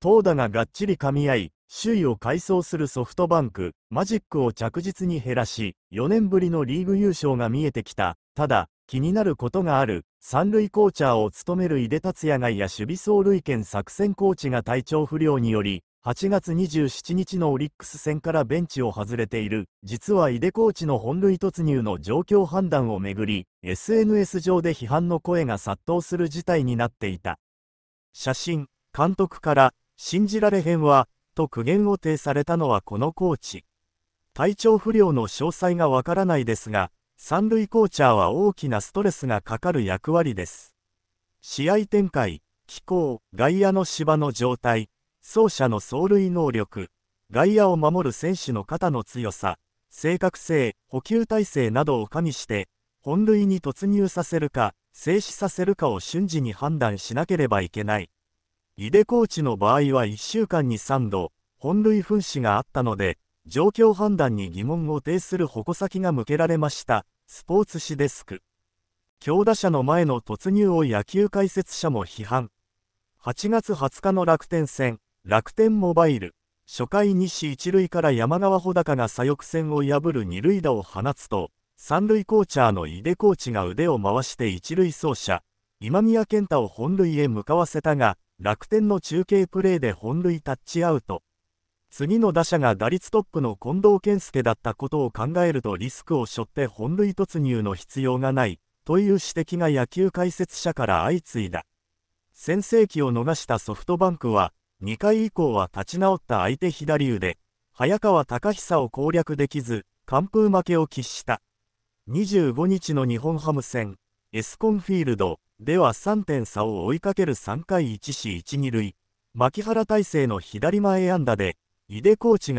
投打ががっちり噛み合い、首位を改装するソフトバンク、マジックを着実に減らし、4年ぶりのリーグ優勝が見えてきた。ただ、気になることがある、三塁コーチャーを務める井出達也がや守備走塁権作戦コーチが体調不良により、8月27日のオリックス戦からベンチを外れている、実は井出コーチの本塁突入の状況判断をめぐり、SNS 上で批判の声が殺到する事態になっていた。写真、監督から、信じられへんわ、と苦言を呈されたのはこのコーチ。体調不良の詳細がわからないですが、三塁コーチャーは大きなストレスがかかる役割です。試合展開、気候、外野の芝の状態、走者の走塁能力、外野を守る選手の肩の強さ、正確性、補給体制などを加味して、本塁に突入させるか、静止させるかを瞬時に判断しなければいけない。井出コーチの場合は1週間に3度、本塁噴死があったので、状況判断に疑問を呈する矛先が向けられました、スポーツ紙デスク。強打者の前の突入を野球解説者も批判。8月20日の楽天戦、楽天モバイル、初回西一塁から山川穂高が左翼線を破る二塁打を放つと、三塁コーチャーの井出コーチが腕を回して一塁走者、今宮健太を本塁へ向かわせたが、楽天の中継プレーで本塁タッチアウト。次の打者が打率トップの近藤健介だったことを考えるとリスクを背負って本塁突入の必要がないという指摘が野球解説者から相次いだ。先制機を逃したソフトバンクは2回以降は立ち直った相手左腕早川隆久を攻略できず完封負けを喫した25日の日本ハム戦エスコンフィールドでは3点差を追いかける3回1死1 2塁、牧原大成の左前安打で、井出コーチが